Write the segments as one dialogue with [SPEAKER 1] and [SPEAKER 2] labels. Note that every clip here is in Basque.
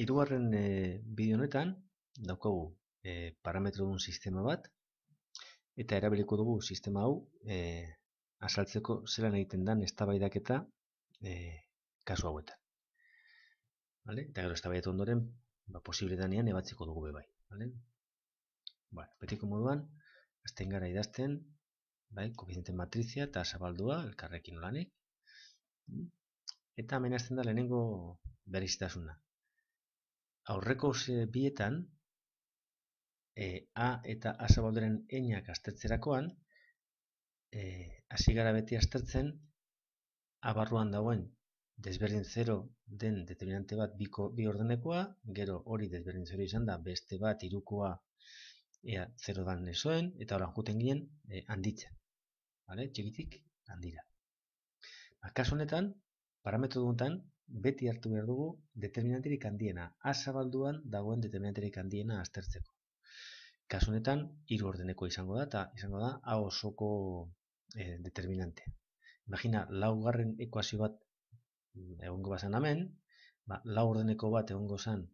[SPEAKER 1] Hirugarren e, bideo honetan daukagu e, parametro duen sistema bat eta erabiliko dugu sistema hau e, azaltzeko zela egiten den eztabaidak eta kasu hauetan. Vale? Eta gero eztabaidatu ondoren ba, posible danean ebatzeko dugu bebai. Vale? Bueno, betiko moduan, azten gara idazten, bai, matrizia eta zabaldua, elkarrekin olanek. Mm, eta hemen hasten da lehenengo berizitasuna aurreko eh, bietan, e, A eta A zabalderen eniak astertzerakoan, e, eh, beti astertzen, abarruan dagoen desberdin zero den determinante bat biko, bi ordenekoa, gero hori desberdin zero izan da beste bat irukoa ea 0 dan ezoen, eta horan juten ginen handitzen. Vale? Txikitik handira. Ba, kasu honetan, parametro duguntan, beti hartu behar dugu determinanterik handiena, azabalduan dagoen determinanterik handiena aztertzeko. Kasunetan, hiru ordeneko izango da, eta izango da, hau osoko eh, determinante. Imagina, laugarren ekuazio bat mm, egongo bazan hemen, ba, lau ordeneko bat egongo zan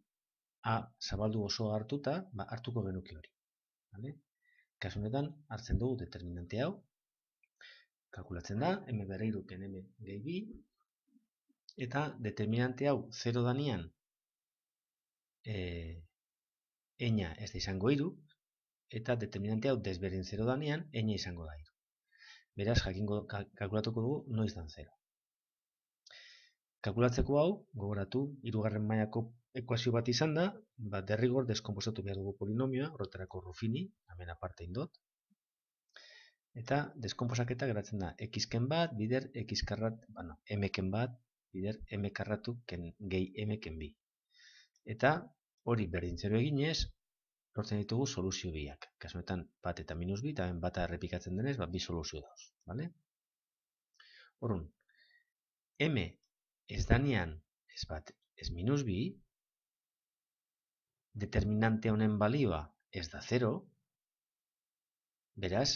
[SPEAKER 1] A zabaldu oso hartuta, ba, hartuko genuke hori. hartzen dugu determinante hau, kalkulatzen da, M berreiruken M gehi eta determinante hau 0 danean e, eh, eina ez da izango iru, eta determinante hau desberdin 0 danean eina izango da iru. Beraz, jakingo kalkulatuko dugu, noiz dan 0. Kalkulatzeko hau, gogoratu, irugarren mailako ekuazio bat izan da, bat derrigor deskomposatu behar dugu polinomioa, roterako rufini, amena parte indot, eta deskomposaketa geratzen da, x-ken bat, bider, x-karrat, bueno, m-ken bat, Bider, M karratu ken, gehi M ken bi. Eta hori berdin zero eginez, lortzen ditugu soluzio biak. Kasunetan bat eta minus bi, eta ben bat errepikatzen denez, bat bi soluzio dauz. Vale? Horun, M ez danian ez bat ez minus bi, determinante honen balioa ez da 0 beraz,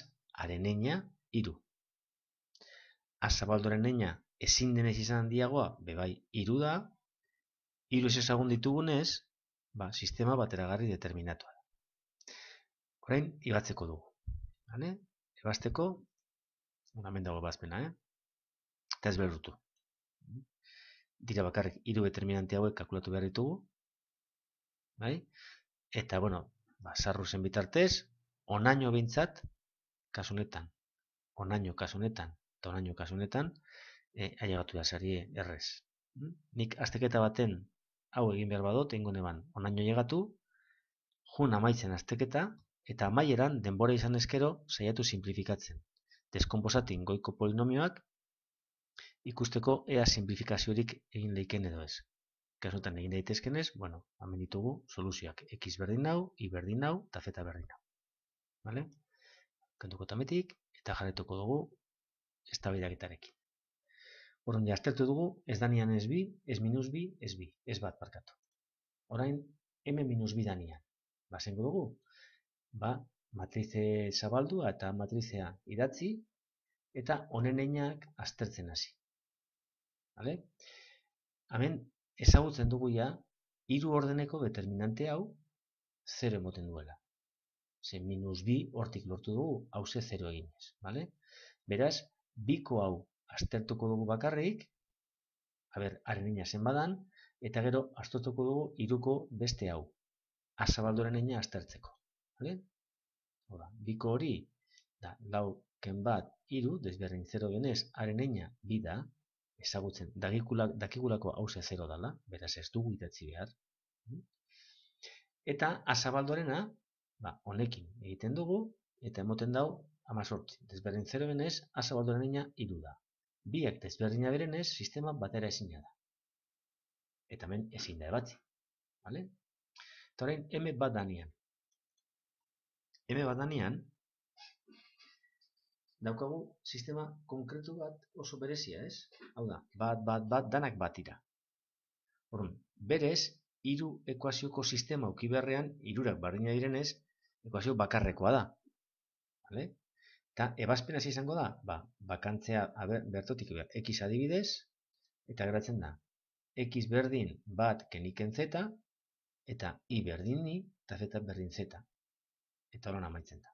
[SPEAKER 1] areneña iru. Azabaldoren eina ezin denez izan diagoa, bebai, iru da, iru ezagun ditugunez, ba, sistema bateragarri determinatua da. ibatzeko dugu. Hane? Ibatzeko, una menda eh? Eta ez berrutu. Dira bakarrik, iru determinante hauek kalkulatu behar ditugu. Bai? Eta, bueno, ba, sarru zen bitartez, onaino bintzat, kasunetan, onaino kasunetan, eta onaino kasunetan, e, ailegatu da zari eh, errez. Nik azteketa baten hau egin behar badot, ingon eban, onaino llegatu, jun amaitzen azteketa, eta amaieran denbora izan ezkero saiatu simplifikatzen. Deskomposatik goiko polinomioak ikusteko ea simplifikaziorik egin leiken edo ez. Kasutan egin daitezkenez, bueno, hamen ditugu soluzioak x berdin hau, y berdin hau, eta z berdin hau. Vale? Kantuko tametik, eta jarretuko dugu, ez Orduan, jaztertu dugu, ez danian ez bi, ez minus bi, ez bi, ez bat parkatu. Orain, m minus bi danian. Ba, zengu dugu? Ba, matrize zabaldu eta matrizea idatzi, eta honen einak aztertzen hasi. Hale? Hemen, ezagutzen dugu ja, iru ordeneko determinante hau, zero emoten duela. Ze, minus bi hortik lortu dugu, hau ze zero eginez. Beraz, biko hau aztertuko dugu bakarrik, haber, haren nina zen badan, eta gero aztertuko dugu iruko beste hau, azabaldoren nina aztertzeko. biko hori, da, lau, ken bat, iru, desberdin zero genez, haren bida ezagutzen, dakikulako hauze zero dala, beraz ez dugu idatzi behar. Eta azabaldorena, ba, honekin egiten dugu, eta emoten dau, amazortzi, desberdin zero benez, azabaldoren nina iru da biak beren ez, sistema batera ezina da. Eta hemen ezin da ebatzi. Vale? Torain, M bat danian. M bat danian, daukagu sistema konkretu bat oso berezia, ez? Hau da, bat, bat, bat, danak bat ira. Horren, berez, hiru ekuazioko sistema ukiberrean, irurak barriña direnez, ekuazio bakarrekoa da. Vale? Eta hasi izango da, ba, bakantzea aber, bertotik x adibidez, eta geratzen da, x berdin bat keniken zeta, eta i berdin ni, eta zeta berdin zeta. Eta hori amaitzen da.